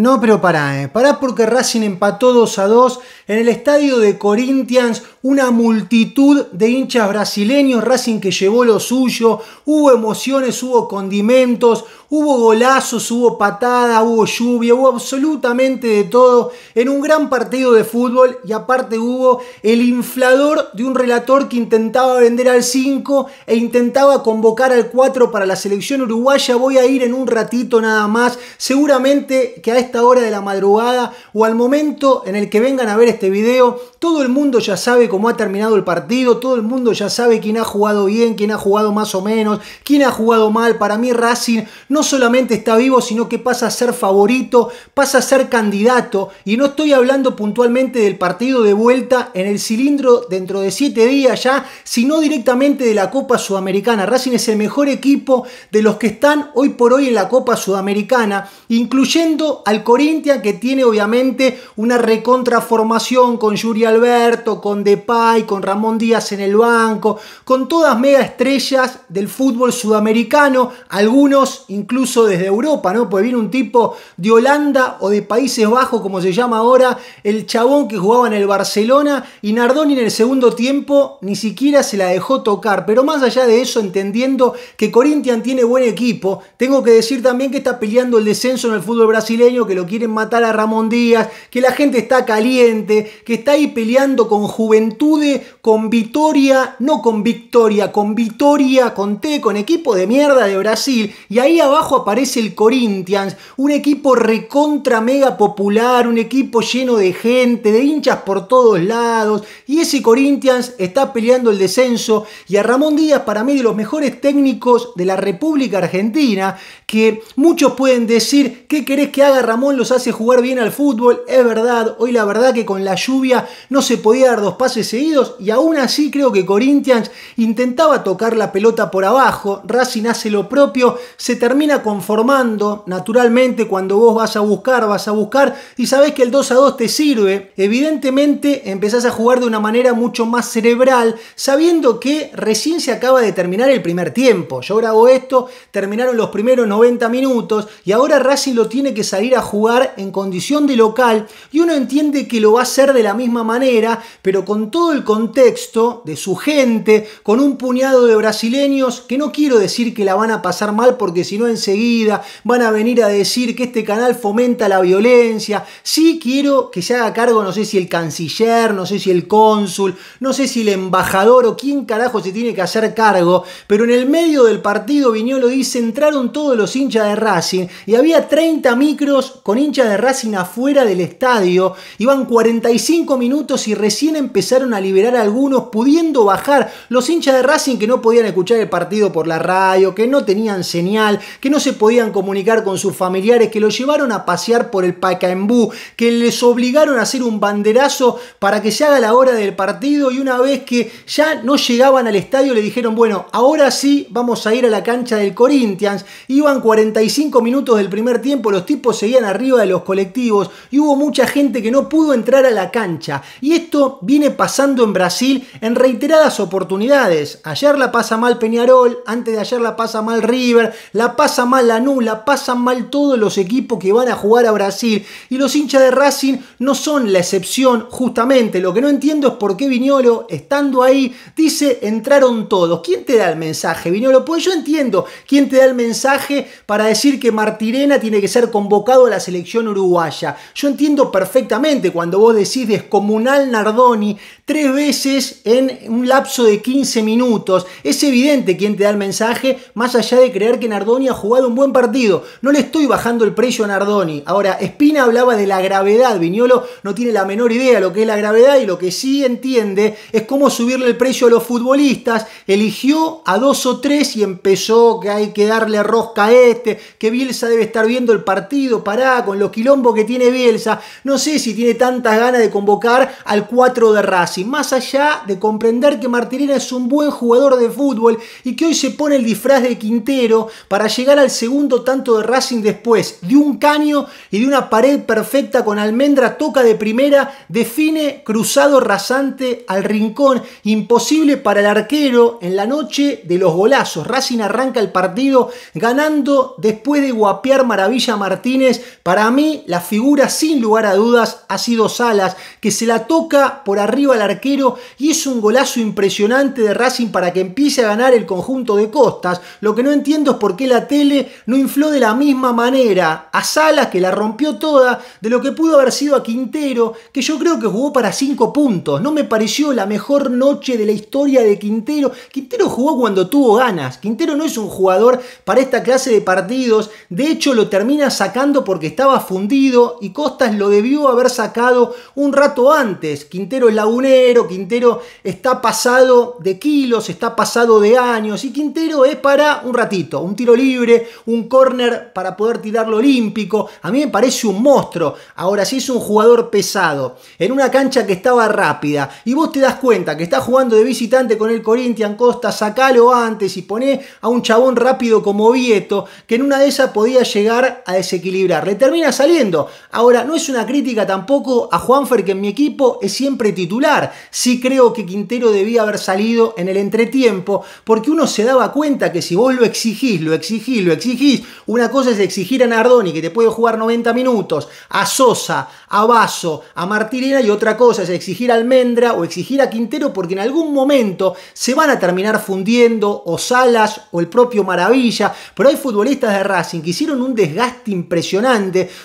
No, pero pará, eh. pará porque Racing empató 2 a 2 en el estadio de Corinthians, una multitud de hinchas brasileños, Racing que llevó lo suyo, hubo emociones, hubo condimentos, hubo golazos, hubo patada, hubo lluvia, hubo absolutamente de todo en un gran partido de fútbol y aparte hubo el inflador de un relator que intentaba vender al 5 e intentaba convocar al 4 para la selección uruguaya, voy a ir en un ratito nada más, seguramente que a este esta hora de la madrugada o al momento en el que vengan a ver este video, todo el mundo ya sabe cómo ha terminado el partido, todo el mundo ya sabe quién ha jugado bien, quién ha jugado más o menos, quién ha jugado mal. Para mí Racing no solamente está vivo, sino que pasa a ser favorito, pasa a ser candidato. Y no estoy hablando puntualmente del partido de vuelta en el cilindro dentro de siete días ya, sino directamente de la Copa Sudamericana. Racing es el mejor equipo de los que están hoy por hoy en la Copa Sudamericana, incluyendo a al Corinthians que tiene obviamente una recontraformación con Yuri Alberto, con Depay, con Ramón Díaz en el banco, con todas mega estrellas del fútbol sudamericano, algunos incluso desde Europa, ¿no? puede viene un tipo de Holanda o de Países Bajos, como se llama ahora, el chabón que jugaba en el Barcelona y Nardoni en el segundo tiempo ni siquiera se la dejó tocar, pero más allá de eso, entendiendo que Corinthians tiene buen equipo, tengo que decir también que está peleando el descenso en el fútbol brasileño que lo quieren matar a Ramón Díaz, que la gente está caliente, que está ahí peleando con Juventude, con Vitoria, no con Victoria, con Vitoria, con T, con equipo de mierda de Brasil. Y ahí abajo aparece el Corinthians, un equipo recontra mega popular, un equipo lleno de gente, de hinchas por todos lados. Y ese Corinthians está peleando el descenso y a Ramón Díaz para mí de los mejores técnicos de la República Argentina, que muchos pueden decir, ¿qué querés que haga Ramón los hace jugar bien al fútbol, es verdad. Hoy la verdad que con la lluvia no se podía dar dos pases seguidos y aún así creo que Corinthians intentaba tocar la pelota por abajo, Racing hace lo propio, se termina conformando. Naturalmente cuando vos vas a buscar, vas a buscar y sabés que el 2 a 2 te sirve. Evidentemente empezás a jugar de una manera mucho más cerebral, sabiendo que recién se acaba de terminar el primer tiempo. Yo grabo esto, terminaron los primeros 90 minutos y ahora Racing lo tiene que salir a jugar en condición de local y uno entiende que lo va a hacer de la misma manera, pero con todo el contexto de su gente, con un puñado de brasileños que no quiero decir que la van a pasar mal porque si no enseguida van a venir a decir que este canal fomenta la violencia. Sí quiero que se haga cargo, no sé si el canciller, no sé si el cónsul, no sé si el embajador o quién carajo se tiene que hacer cargo, pero en el medio del partido Viñolo dice entraron todos los hinchas de Racing y había 30 micros con hinchas de Racing afuera del estadio. Iban 45 minutos y recién empezaron a liberar a algunos, pudiendo bajar los hinchas de Racing que no podían escuchar el partido por la radio, que no tenían señal, que no se podían comunicar con sus familiares, que los llevaron a pasear por el Pacaembú, que les obligaron a hacer un banderazo para que se haga la hora del partido y una vez que ya no llegaban al estadio le dijeron, bueno, ahora sí vamos a ir a la cancha del Corinthians. Iban 45 minutos del primer tiempo, los tipos seguían arriba de los colectivos y hubo mucha gente que no pudo entrar a la cancha. Y esto viene pasando en Brasil en reiteradas oportunidades. Ayer la pasa mal Peñarol, antes de ayer la pasa mal River, la pasa mal la la pasan mal todos los equipos que van a jugar a Brasil. Y los hinchas de Racing no son la excepción, justamente. Lo que no entiendo es por qué Viñolo, estando ahí, dice entraron todos. ¿Quién te da el mensaje, Viñolo? Pues yo entiendo quién te da el mensaje para decir que Martirena tiene que ser convocado la selección uruguaya. Yo entiendo perfectamente cuando vos decís descomunal Nardoni tres veces en un lapso de 15 minutos. Es evidente quién te da el mensaje, más allá de creer que Nardoni ha jugado un buen partido. No le estoy bajando el precio a Nardoni. Ahora, Espina hablaba de la gravedad. Viñolo no tiene la menor idea de lo que es la gravedad y lo que sí entiende es cómo subirle el precio a los futbolistas. Eligió a dos o tres y empezó que hay que darle rosca a este, que Bielsa debe estar viendo el partido, para con los quilombos que tiene Bielsa, no sé si tiene tantas ganas de convocar al 4 de Racing. Más allá de comprender que Martirena es un buen jugador de fútbol y que hoy se pone el disfraz de Quintero para llegar al segundo tanto de Racing después, de un caño y de una pared perfecta con almendra, toca de primera, define cruzado rasante al rincón, imposible para el arquero en la noche de los golazos. Racing arranca el partido ganando después de guapear Maravilla Martínez para mí la figura sin lugar a dudas ha sido Salas, que se la toca por arriba al arquero y es un golazo impresionante de Racing para que empiece a ganar el conjunto de Costas. Lo que no entiendo es por qué la tele no infló de la misma manera a Salas, que la rompió toda, de lo que pudo haber sido a Quintero, que yo creo que jugó para 5 puntos. No me pareció la mejor noche de la historia de Quintero. Quintero jugó cuando tuvo ganas. Quintero no es un jugador para esta clase de partidos. De hecho, lo termina sacando por porque estaba fundido y Costas lo debió haber sacado un rato antes. Quintero es lagunero, Quintero está pasado de kilos, está pasado de años y Quintero es para un ratito, un tiro libre, un córner para poder tirarlo olímpico. A mí me parece un monstruo. Ahora sí es un jugador pesado, en una cancha que estaba rápida y vos te das cuenta que está jugando de visitante con el Corinthians Costa, sacalo antes y pone a un chabón rápido como Vieto, que en una de esas podía llegar a desequilibrar le termina saliendo. Ahora, no es una crítica tampoco a Juanfer que en mi equipo es siempre titular. Sí creo que Quintero debía haber salido en el entretiempo porque uno se daba cuenta que si vos lo exigís, lo exigís, lo exigís, una cosa es exigir a Nardoni que te puede jugar 90 minutos, a Sosa, a Vaso, a Martirena y otra cosa es exigir a Almendra o exigir a Quintero porque en algún momento se van a terminar fundiendo o Salas o el propio Maravilla, pero hay futbolistas de Racing que hicieron un desgaste impresionante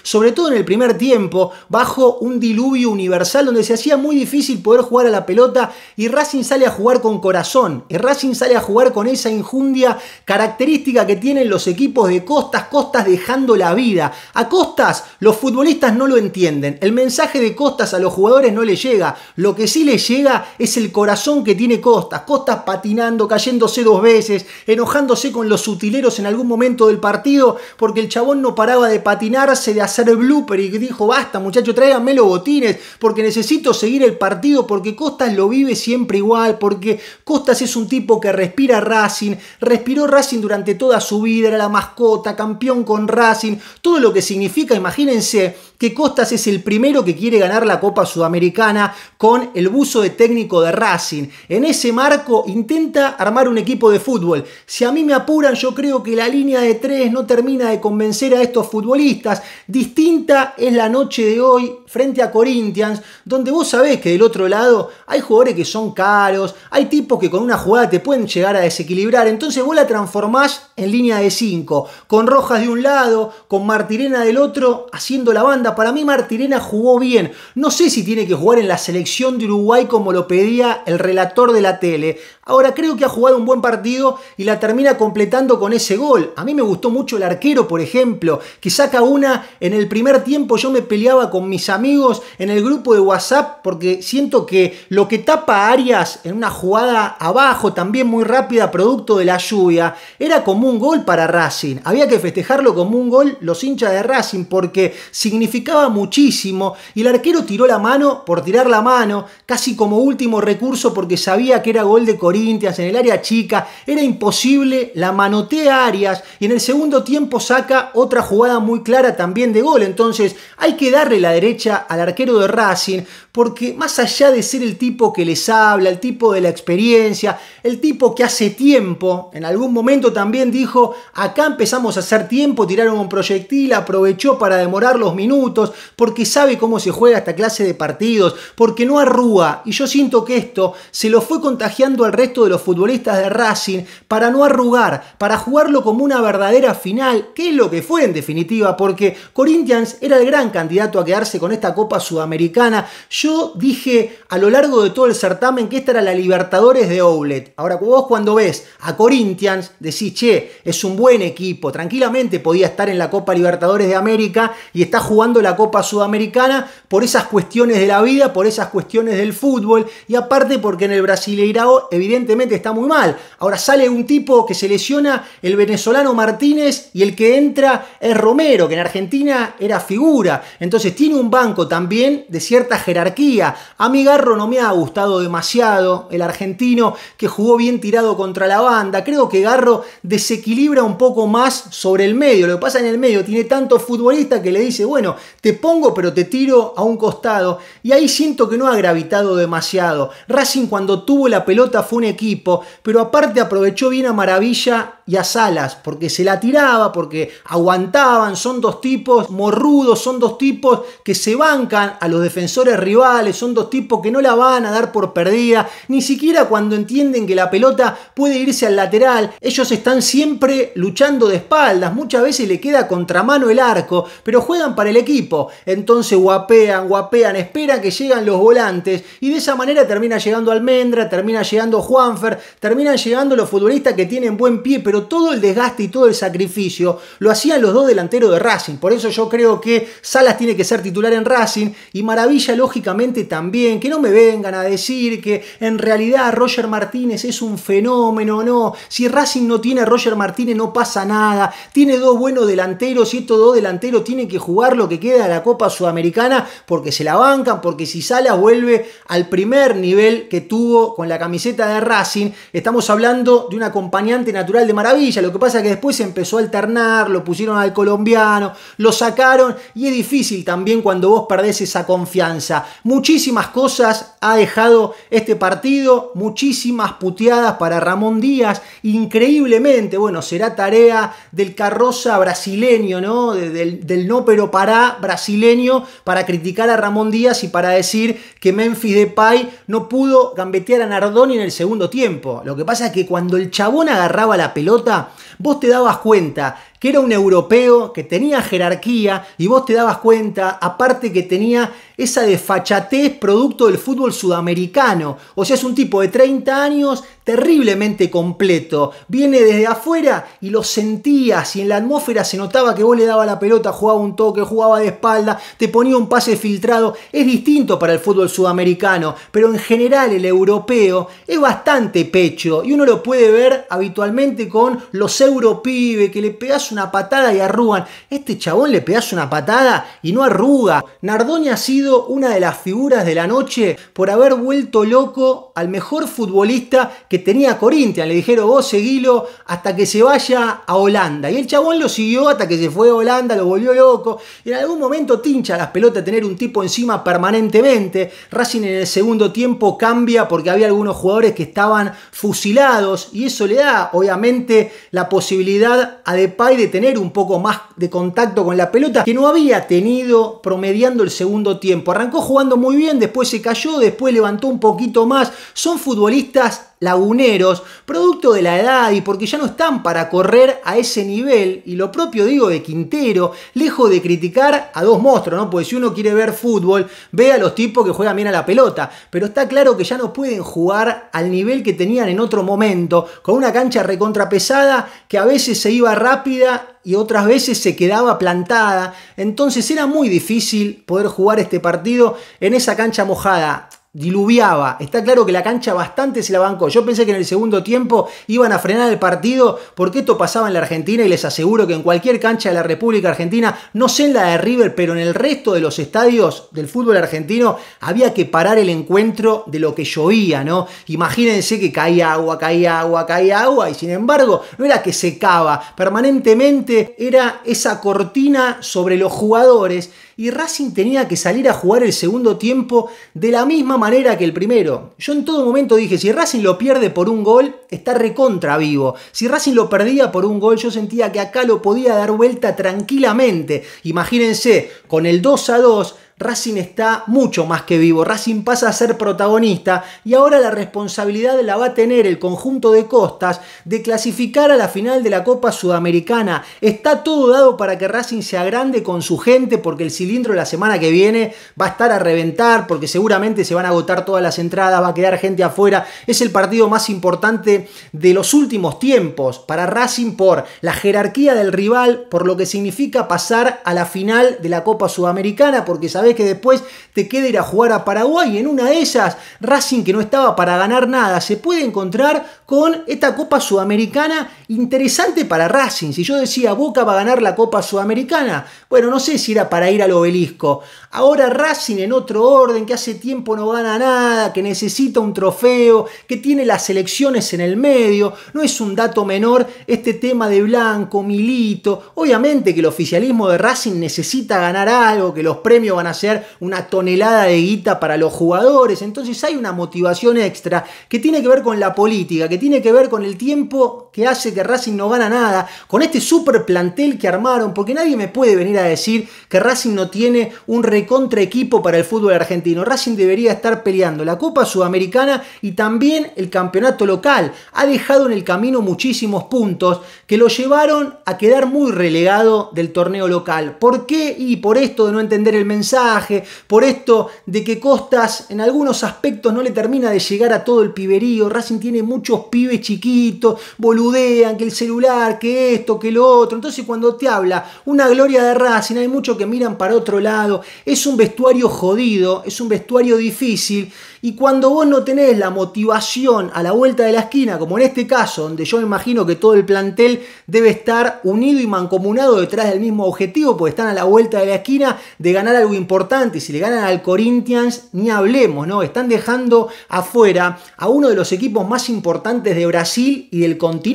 sobre todo en el primer tiempo, bajo un diluvio universal donde se hacía muy difícil poder jugar a la pelota y Racing sale a jugar con corazón, y Racing sale a jugar con esa injundia característica que tienen los equipos de Costas, Costas dejando la vida. A Costas los futbolistas no lo entienden, el mensaje de Costas a los jugadores no le llega, lo que sí le llega es el corazón que tiene Costas, Costas patinando, cayéndose dos veces, enojándose con los sutileros en algún momento del partido porque el chabón no paraba de patinar de hacer blooper y dijo, basta muchacho tráiganme los botines, porque necesito seguir el partido, porque Costas lo vive siempre igual, porque Costas es un tipo que respira Racing, respiró Racing durante toda su vida, era la mascota, campeón con Racing, todo lo que significa, imagínense, que Costas es el primero que quiere ganar la Copa Sudamericana con el buzo de técnico de Racing. En ese marco intenta armar un equipo de fútbol. Si a mí me apuran, yo creo que la línea de tres no termina de convencer a estos futbolistas. Distinta es la noche de hoy frente a Corinthians, donde vos sabés que del otro lado hay jugadores que son caros, hay tipos que con una jugada te pueden llegar a desequilibrar. Entonces vos la transformás en línea de 5, con Rojas de un lado, con Martirena del otro, haciendo la banda para mí Martirena jugó bien. No sé si tiene que jugar en la selección de Uruguay como lo pedía el relator de la tele. Ahora creo que ha jugado un buen partido y la termina completando con ese gol. A mí me gustó mucho el arquero, por ejemplo, que saca una en el primer tiempo. Yo me peleaba con mis amigos en el grupo de WhatsApp porque siento que lo que tapa a Arias en una jugada abajo, también muy rápida, producto de la lluvia, era como un gol para Racing. Había que festejarlo como un gol los hinchas de Racing porque significaba muchísimo y el arquero tiró la mano por tirar la mano, casi como último recurso porque sabía que era gol de Corea en el área chica, era imposible, la manotea Arias y en el segundo tiempo saca otra jugada muy clara también de gol. Entonces hay que darle la derecha al arquero de Racing porque más allá de ser el tipo que les habla, el tipo de la experiencia, el tipo que hace tiempo, en algún momento también dijo, acá empezamos a hacer tiempo, tiraron un proyectil, aprovechó para demorar los minutos, porque sabe cómo se juega esta clase de partidos, porque no arruga y yo siento que esto se lo fue contagiando al resto esto de los futbolistas de Racing para no arrugar, para jugarlo como una verdadera final, que es lo que fue en definitiva, porque Corinthians era el gran candidato a quedarse con esta Copa Sudamericana. Yo dije a lo largo de todo el certamen que esta era la Libertadores de Oulet. Ahora, vos cuando ves a Corinthians, decís, che, es un buen equipo, tranquilamente podía estar en la Copa Libertadores de América y está jugando la Copa Sudamericana por esas cuestiones de la vida, por esas cuestiones del fútbol y aparte porque en el Brasileirao, evidentemente, evidentemente está muy mal. Ahora sale un tipo que se lesiona, el venezolano Martínez, y el que entra es Romero, que en Argentina era figura. Entonces tiene un banco también de cierta jerarquía. A mi Garro no me ha gustado demasiado el argentino que jugó bien tirado contra la banda. Creo que Garro desequilibra un poco más sobre el medio. Lo que pasa en el medio, tiene tanto futbolista que le dice, bueno, te pongo pero te tiro a un costado. Y ahí siento que no ha gravitado demasiado. Racing cuando tuvo la pelota fue un equipo, pero aparte aprovechó bien a Maravilla y a Salas, porque se la tiraba, porque aguantaban, son dos tipos morrudos, son dos tipos que se bancan a los defensores rivales, son dos tipos que no la van a dar por perdida, ni siquiera cuando entienden que la pelota puede irse al lateral, ellos están siempre luchando de espaldas, muchas veces le queda contramano el arco, pero juegan para el equipo, entonces guapean, guapean, esperan que llegan los volantes y de esa manera termina llegando Almendra, termina llegando Juan, Wanfer terminan llegando los futbolistas que tienen buen pie, pero todo el desgaste y todo el sacrificio lo hacían los dos delanteros de Racing. Por eso yo creo que Salas tiene que ser titular en Racing y Maravilla, lógicamente, también. Que no me vengan a decir que en realidad Roger Martínez es un fenómeno, no. Si Racing no tiene a Roger Martínez, no pasa nada. Tiene dos buenos delanteros y estos dos delanteros tienen que jugar lo que queda de la Copa Sudamericana porque se la bancan, porque si Salas vuelve al primer nivel que tuvo con la camiseta de Racing, estamos hablando de un acompañante natural de maravilla. Lo que pasa es que después empezó a alternar, lo pusieron al colombiano, lo sacaron y es difícil también cuando vos perdés esa confianza. Muchísimas cosas ha dejado este partido, muchísimas puteadas para Ramón Díaz, increíblemente, bueno, será tarea del carroza brasileño, ¿no? Del, no pero para brasileño para criticar a Ramón Díaz y para decir que Memphis Depay no pudo gambetear a Nardoni en el tiempo. Lo que pasa es que cuando el chabón agarraba la pelota, vos te dabas cuenta que era un europeo, que tenía jerarquía y vos te dabas cuenta, aparte que tenía esa desfachatez producto del fútbol sudamericano. O sea, es un tipo de 30 años terriblemente completo. Viene desde afuera y lo sentías y en la atmósfera se notaba que vos le daba la pelota, jugaba un toque, jugaba de espalda, te ponía un pase filtrado. Es distinto para el fútbol sudamericano, pero en general el europeo es bastante pecho y uno lo puede ver habitualmente con los europibes que le pegas una patada y arrugan. Este chabón le pegás una patada y no arruga. Nardoña ha sido una de las figuras de la noche por haber vuelto loco al mejor futbolista que tenía Corinthians. Le dijeron, vos seguilo hasta que se vaya a Holanda. Y el chabón lo siguió hasta que se fue a Holanda, lo volvió loco. Y en algún momento tincha las pelotas tener un tipo encima permanentemente. Racing en el segundo tiempo cambia porque había algunos jugadores que estaban fusilados y eso le da obviamente la posibilidad a Depay de tener un poco más de contacto con la pelota que no había tenido promediando el segundo tiempo. Arrancó jugando muy bien, después se cayó, después levantó un poquito más. Son futbolistas laguneros, producto de la edad y porque ya no están para correr a ese nivel, y lo propio digo de Quintero, lejos de criticar a dos monstruos, ¿no? Porque si uno quiere ver fútbol, ve a los tipos que juegan bien a la pelota, pero está claro que ya no pueden jugar al nivel que tenían en otro momento, con una cancha recontrapesada que a veces se iba rápida y otras veces se quedaba plantada. Entonces era muy difícil poder jugar este partido en esa cancha mojada diluviaba. Está claro que la cancha bastante se la bancó. Yo pensé que en el segundo tiempo iban a frenar el partido porque esto pasaba en la Argentina y les aseguro que en cualquier cancha de la República Argentina, no sé en la de River, pero en el resto de los estadios del fútbol argentino había que parar el encuentro de lo que llovía, ¿no? Imagínense que caía agua, caía agua, caía agua y sin embargo no era que secaba, permanentemente era esa cortina sobre los jugadores y Racing tenía que salir a jugar el segundo tiempo de la misma manera que el primero. Yo en todo momento dije, si Racing lo pierde por un gol, está recontra vivo. Si Racing lo perdía por un gol, yo sentía que acá lo podía dar vuelta tranquilamente. Imagínense, con el 2 a 2, Racing está mucho más que vivo, Racing pasa a ser protagonista y ahora la responsabilidad la va a tener el conjunto de costas de clasificar a la final de la Copa Sudamericana. Está todo dado para que Racing se agrande con su gente porque el cilindro la semana que viene va a estar a reventar porque seguramente se van a agotar todas las entradas, va a quedar gente afuera. Es el partido más importante de los últimos tiempos para Racing por la jerarquía del rival, por lo que significa pasar a la final de la Copa Sudamericana porque sabemos vez que después te queda ir a jugar a Paraguay. En una de esas, Racing que no estaba para ganar nada, se puede encontrar con esta Copa Sudamericana interesante para Racing. Si yo decía Boca va a ganar la Copa Sudamericana, bueno, no sé si era para ir al obelisco. Ahora Racing en otro orden, que hace tiempo no gana nada, que necesita un trofeo, que tiene las elecciones en el medio. No es un dato menor este tema de Blanco, Milito. Obviamente que el oficialismo de Racing necesita ganar algo, que los premios van a hacer una tonelada de guita para los jugadores. Entonces hay una motivación extra que tiene que ver con la política, que tiene que ver con el tiempo que hace que Racing no gana nada, con este super plantel que armaron, porque nadie me puede venir a decir que Racing no tiene un recontra equipo para el fútbol argentino. Racing debería estar peleando la Copa Sudamericana y también el campeonato local. Ha dejado en el camino muchísimos puntos que lo llevaron a quedar muy relegado del torneo local. ¿Por qué? Y por esto de no entender el mensaje, por esto de que Costas en algunos aspectos no le termina de llegar a todo el piberío. Racing tiene muchos pibes chiquitos, boludos que el celular, que esto, que lo otro. Entonces cuando te habla una gloria de Racing, hay muchos que miran para otro lado. Es un vestuario jodido, es un vestuario difícil. Y cuando vos no tenés la motivación a la vuelta de la esquina, como en este caso, donde yo imagino que todo el plantel debe estar unido y mancomunado detrás del mismo objetivo, porque están a la vuelta de la esquina de ganar algo importante. si le ganan al Corinthians, ni hablemos, ¿no? Están dejando afuera a uno de los equipos más importantes de Brasil y del continente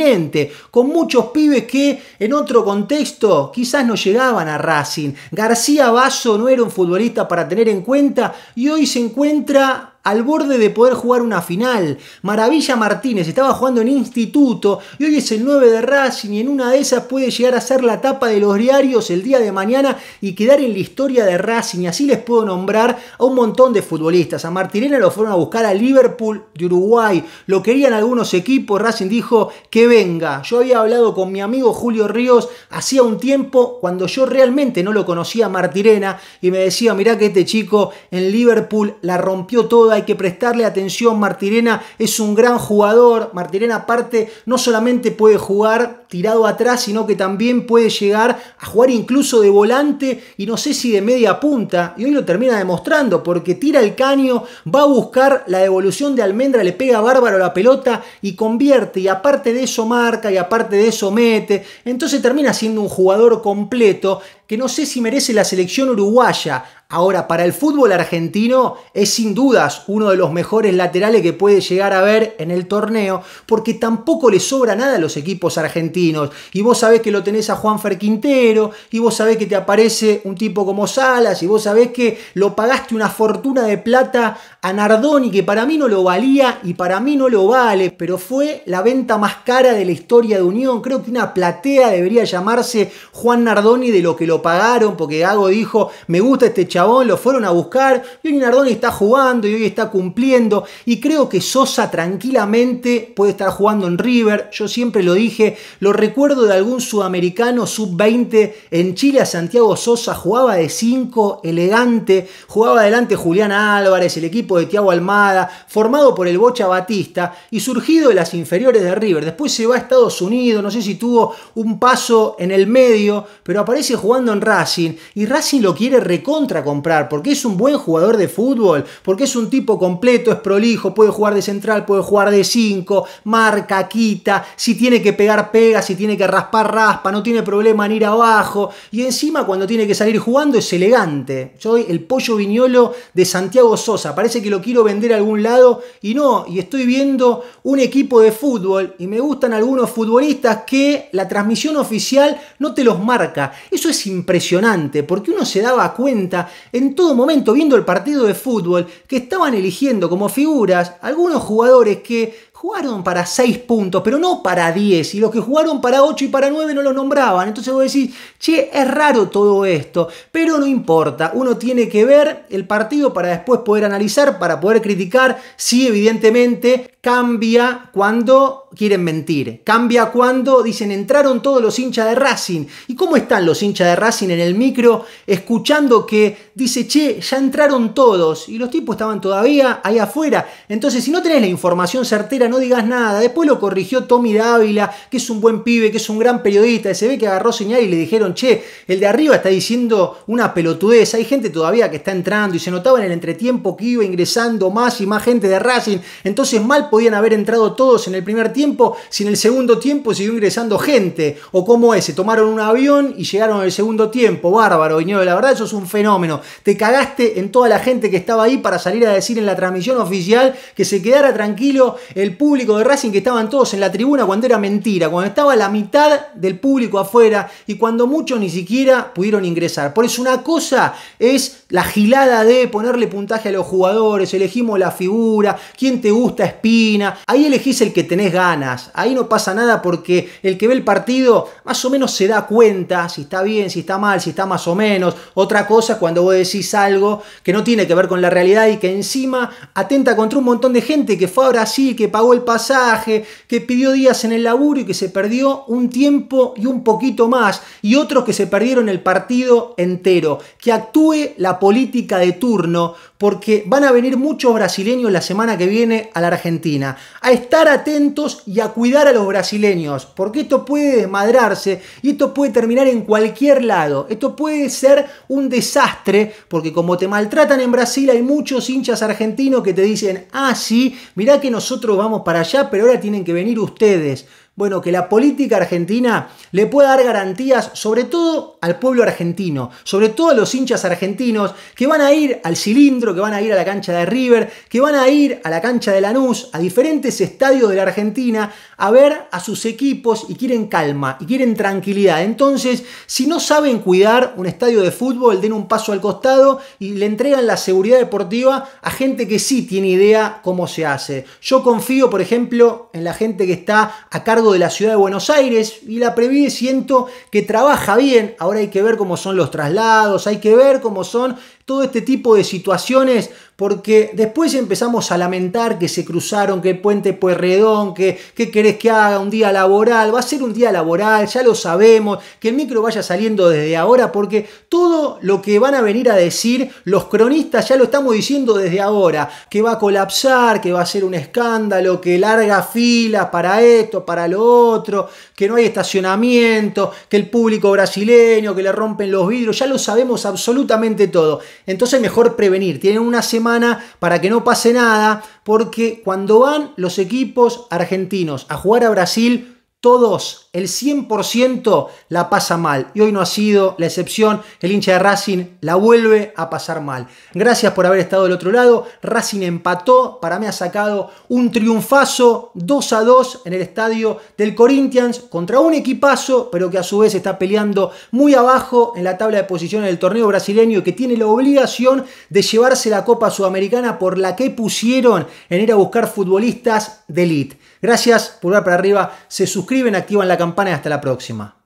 con muchos pibes que en otro contexto quizás no llegaban a Racing. García Basso no era un futbolista para tener en cuenta y hoy se encuentra al borde de poder jugar una final. Maravilla Martínez estaba jugando en instituto y hoy es el 9 de Racing y en una de esas puede llegar a ser la tapa de los diarios el día de mañana y quedar en la historia de Racing. Y así les puedo nombrar a un montón de futbolistas. A Martirena lo fueron a buscar a Liverpool de Uruguay. Lo querían algunos equipos. Racing dijo que venga. Yo había hablado con mi amigo Julio Ríos hacía un tiempo cuando yo realmente no lo conocía a Martirena y me decía, mirá que este chico en Liverpool la rompió todo hay que prestarle atención. Martirena es un gran jugador. Martirena aparte no solamente puede jugar tirado atrás, sino que también puede llegar a jugar incluso de volante y no sé si de media punta. Y hoy lo termina demostrando porque tira el caño, va a buscar la devolución de Almendra, le pega a bárbaro la pelota y convierte. Y aparte de eso marca y aparte de eso mete. Entonces termina siendo un jugador completo que no sé si merece la selección uruguaya. Ahora, para el fútbol argentino es sin dudas uno de los mejores laterales que puede llegar a ver en el torneo, porque tampoco le sobra nada a los equipos argentinos. Y vos sabés que lo tenés a juan ferquintero y vos sabés que te aparece un tipo como Salas, y vos sabés que lo pagaste una fortuna de plata a Nardoni, que para mí no lo valía y para mí no lo vale, pero fue la venta más cara de la historia de Unión. Creo que una platea debería llamarse Juan Nardoni de lo que lo pagaron, porque algo dijo, me gusta este chabón, lo fueron a buscar, y hoy Nardoni está jugando y hoy está cumpliendo, y creo que Sosa tranquilamente puede estar jugando en River, yo siempre lo dije, lo recuerdo de algún sudamericano sub-20 en Chile, a Santiago Sosa jugaba de 5, elegante, jugaba adelante Julián Álvarez, el equipo de Tiago Almada, formado por el Bocha Batista y surgido de las inferiores de River. Después se va a Estados Unidos, no sé si tuvo un paso en el medio, pero aparece jugando en Racing y Racing lo quiere recontra comprar porque es un buen jugador de fútbol, porque es un tipo completo, es prolijo, puede jugar de central, puede jugar de 5, marca, quita, si tiene que pegar, pega, si tiene que raspar, raspa, no tiene problema en ir abajo y encima cuando tiene que salir jugando es elegante. Yo el pollo viñolo de Santiago Sosa, parece que lo quiero vender a algún lado y no, y estoy viendo un equipo de fútbol y me gustan algunos futbolistas que la transmisión oficial no te los marca. Eso es impresionante porque uno se daba cuenta en todo momento viendo el partido de fútbol que estaban eligiendo como figuras algunos jugadores que jugaron para 6 puntos, pero no para 10. Y los que jugaron para 8 y para 9 no los nombraban. Entonces vos decís, che, es raro todo esto. Pero no importa, uno tiene que ver el partido para después poder analizar, para poder criticar. si evidentemente cambia cuando quieren mentir. Cambia cuando dicen entraron todos los hinchas de Racing. ¿Y cómo están los hinchas de Racing en el micro escuchando que dice, che, ya entraron todos y los tipos estaban todavía ahí afuera? Entonces, si no tenés la información certera, no digas nada. Después lo corrigió Tommy Dávila, que es un buen pibe, que es un gran periodista. Se ve que agarró señal y le dijeron, che, el de arriba está diciendo una pelotudez. Hay gente todavía que está entrando y se notaba en el entretiempo que iba ingresando más y más gente de Racing. Entonces mal podían haber entrado todos en el primer tiempo tiempo si en el segundo tiempo siguió ingresando gente? ¿O como es? tomaron un avión y llegaron el segundo tiempo. Bárbaro, Viñolo, la verdad eso es un fenómeno. Te cagaste en toda la gente que estaba ahí para salir a decir en la transmisión oficial que se quedara tranquilo el público de Racing que estaban todos en la tribuna cuando era mentira, cuando estaba la mitad del público afuera y cuando muchos ni siquiera pudieron ingresar. Por eso una cosa es la gilada de ponerle puntaje a los jugadores, elegimos la figura, quién te gusta, espina, ahí elegís el que tenés ganas Ahí no pasa nada porque el que ve el partido más o menos se da cuenta si está bien, si está mal, si está más o menos. Otra cosa cuando vos decís algo que no tiene que ver con la realidad y que encima atenta contra un montón de gente que fue a Brasil, que pagó el pasaje, que pidió días en el laburo y que se perdió un tiempo y un poquito más. Y otros que se perdieron el partido entero. Que actúe la política de turno porque van a venir muchos brasileños la semana que viene a la Argentina. A estar atentos y a cuidar a los brasileños, porque esto puede desmadrarse y esto puede terminar en cualquier lado. Esto puede ser un desastre, porque como te maltratan en Brasil, hay muchos hinchas argentinos que te dicen, ah, sí, mirá que nosotros vamos para allá, pero ahora tienen que venir ustedes. Bueno, que la política argentina le pueda dar garantías sobre todo al pueblo argentino, sobre todo a los hinchas argentinos que van a ir al cilindro, que van a ir a la cancha de River, que van a ir a la cancha de Lanús, a diferentes estadios de la Argentina, a ver a sus equipos y quieren calma y quieren tranquilidad. Entonces, si no saben cuidar un estadio de fútbol, den un paso al costado y le entregan la seguridad deportiva a gente que sí tiene idea cómo se hace. Yo confío, por ejemplo, en la gente que está a cargo de la ciudad de Buenos Aires y la Previde siento que trabaja bien. Ahora hay que ver cómo son los traslados, hay que ver cómo son todo este tipo de situaciones, porque después empezamos a lamentar que se cruzaron, que el puente Puerredón, que qué querés que haga un día laboral, va a ser un día laboral, ya lo sabemos, que el micro vaya saliendo desde ahora, porque todo lo que van a venir a decir los cronistas ya lo estamos diciendo desde ahora, que va a colapsar, que va a ser un escándalo, que larga filas para esto, para lo otro, que no hay estacionamiento, que el público brasileño, que le rompen los vidrios, ya lo sabemos absolutamente todo. Entonces mejor prevenir. Tienen una semana para que no pase nada, porque cuando van los equipos argentinos a jugar a Brasil, todos, el 100% la pasa mal. Y hoy no ha sido la excepción. El hincha de Racing la vuelve a pasar mal. Gracias por haber estado del otro lado. Racing empató. Para mí ha sacado un triunfazo 2 a 2 en el estadio del Corinthians contra un equipazo, pero que a su vez está peleando muy abajo en la tabla de posiciones del torneo brasileño y que tiene la obligación de llevarse la Copa Sudamericana por la que pusieron en ir a buscar futbolistas de elite. Gracias, pulgar para arriba, se suscriben, activan la campana y hasta la próxima.